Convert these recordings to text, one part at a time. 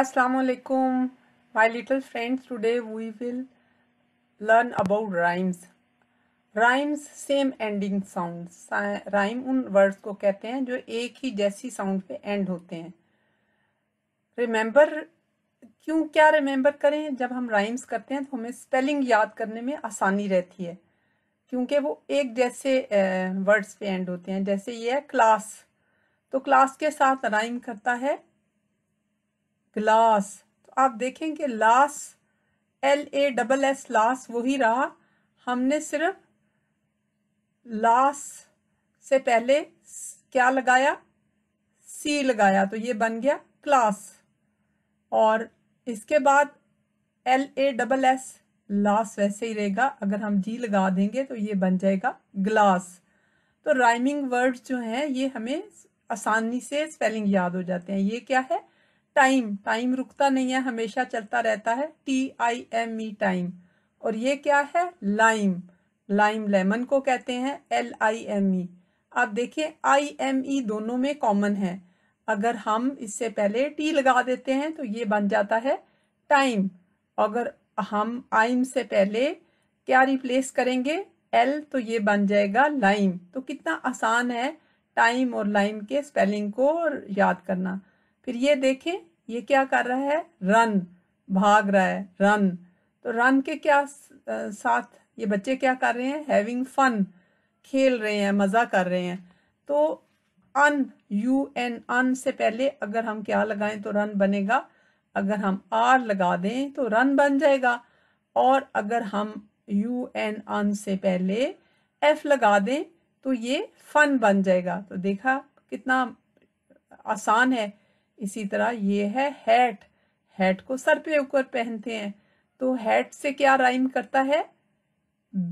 assalamu alaikum my little friends today we will learn about rhymes rhymes same ending sounds rhyme उन words को कहते हैं जो एक ही जैसी sound पे end होते हैं remember क्यों क्या remember करें जब हम rhymes करते हैं तो हमें spelling याद करने में आसानी रहती है क्योंकि वो एक जैसे वर्ड्स पे एंड होते हैं जैसे ये है क्लास तो क्लास के साथ राइम करता है ग्लास तो आप देखेंगे lass L A double S lass वही रहा हमने सिर्फ लास से पहले क्या लगाया सी लगाया तो ये बन गया क्लास और इसके बाद L A double S lass वैसे ही रहेगा अगर हम जी लगा देंगे तो ये बन जाएगा ग्लास तो राइमिंग वर्ड जो हैं ये हमें आसानी से स्पेलिंग याद हो जाते हैं ये क्या है टाइम टाइम रुकता नहीं है हमेशा चलता रहता है T I M E time और ये क्या है लाइम लाइम लेमन को कहते हैं एल आई एम ई आप देखिए आई एम ई दोनों में कॉमन है अगर हम इससे पहले टी लगा देते हैं तो ये बन जाता है टाइम अगर हम आइम से पहले क्या रिप्लेस करेंगे एल तो ये बन जाएगा लाइम तो कितना आसान है टाइम और लाइम के स्पेलिंग को याद करना फिर ये देखें ये क्या कर रहा है रन भाग रहा है रन तो रन के क्या साथ ये बच्चे क्या कर रहे हैं हैविंग फन खेल रहे हैं मज़ा कर रहे हैं तो अन यू एन अन से पहले अगर हम क्या लगाएं तो रन बनेगा अगर हम आर लगा दें तो रन बन जाएगा और अगर हम यू एन अन से पहले एफ लगा दें तो ये फन बन जाएगा तो देखा कितना आसान है इसी तरह ये है हैट हैट को सर पे ऊपर पहनते हैं तो हैट से क्या राइम करता है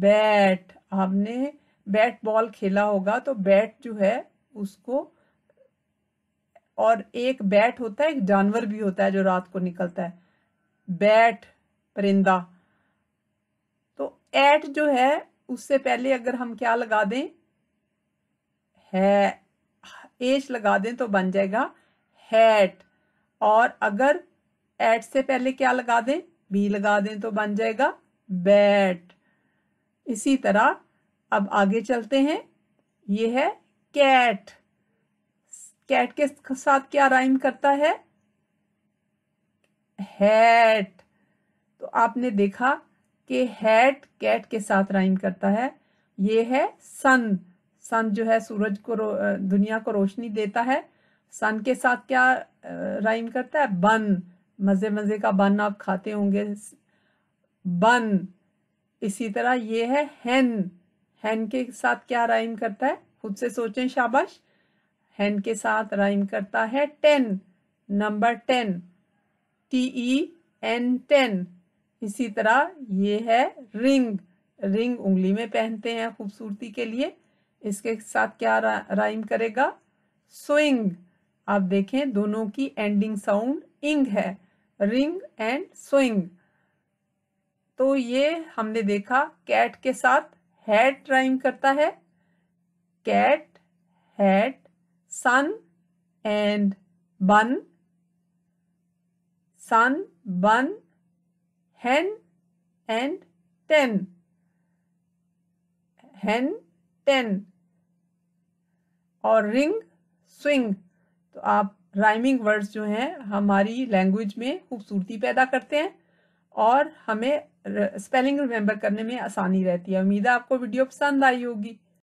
बैट आपने बैट बॉल खेला होगा तो बैट जो है उसको और एक बैट होता है एक जानवर भी होता है जो रात को निकलता है बैट परिंदा तो एट जो है उससे पहले अगर हम क्या लगा दें है एच लगा दें तो बन जाएगा हैट और अगर एट से पहले क्या लगा दें बी लगा दें तो बन जाएगा बैट इसी तरह अब आगे चलते हैं ये है कैट कैट के साथ क्या राइम करता है हैट तो आपने देखा कि हैट कैट के साथ राइम करता है ये है सन सन जो है सूरज को दुनिया को रोशनी देता है सन के साथ क्या राइम करता है बन मज़े मज़े का बन आप खाते होंगे बन इसी तरह ये है हैन हैन के साथ क्या राइम करता है खुद से सोचें शाबाश हैन के साथ राइम करता है ten number ten T E N ten इसी तरह ये है रिंग रिंग उंगली में पहनते हैं खूबसूरती के लिए इसके साथ क्या रा, राइम करेगा स्विंग आप देखें दोनों की एंडिंग साउंड इंग है रिंग एंड स्विंग तो ये हमने देखा कैट के साथ हैट राइम करता है cat hat sun and bun sun bun hen and ten hen ten और रिंग स्विंग तो आप राइमिंग वर्ड्स जो हैं हमारी लैंग्वेज में खूबसूरती पैदा करते हैं और हमें स्पेलिंग रिमेंबर करने में आसानी रहती है उम्मीद है आपको वीडियो पसंद आई होगी